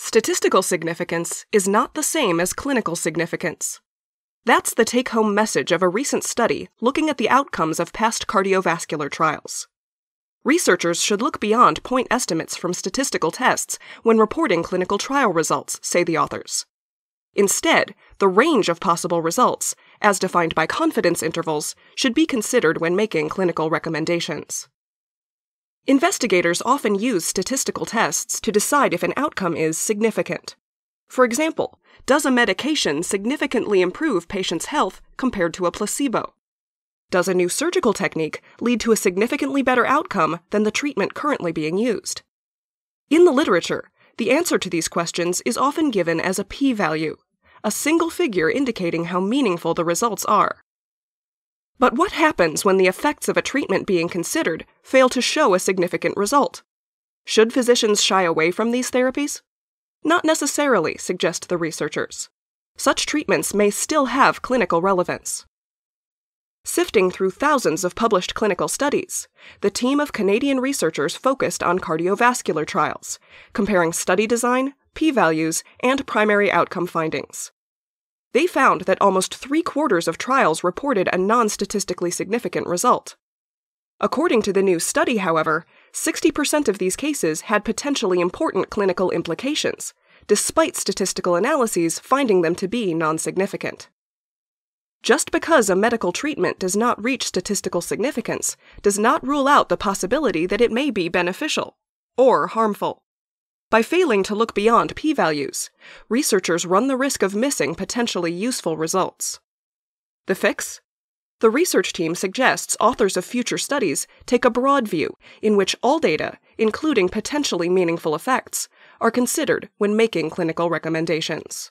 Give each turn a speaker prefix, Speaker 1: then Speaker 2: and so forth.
Speaker 1: Statistical significance is not the same as clinical significance. That's the take home message of a recent study looking at the outcomes of past cardiovascular trials. Researchers should look beyond point estimates from statistical tests when reporting clinical trial results, say the authors. Instead, the range of possible results, as defined by confidence intervals, should be considered when making clinical recommendations. Investigators often use statistical tests to decide if an outcome is significant. For example, does a medication significantly improve patients' health compared to a placebo? Does a new surgical technique lead to a significantly better outcome than the treatment currently being used? In the literature, the answer to these questions is often given as a p value, a single figure indicating how meaningful the results are. But what happens when the effects of a treatment being considered fail to show a significant result? Should physicians shy away from these therapies? Not necessarily, suggest the researchers. Such treatments may still have clinical relevance. Sifting through thousands of published clinical studies, the team of Canadian researchers focused on cardiovascular trials, comparing study design, p values, and primary outcome findings. They found that almost three quarters of trials reported a non statistically significant result. According to the new study, however, 60% of these cases had potentially important clinical implications, despite statistical analyses finding them to be non significant. Just because a medical treatment does not reach statistical significance does not rule out the possibility that it may be beneficial or harmful. By failing to look beyond p values, researchers run the risk of missing potentially useful results. The fix? The research team suggests authors of future studies take a broad view in which all data, including potentially meaningful effects, are considered when making clinical recommendations.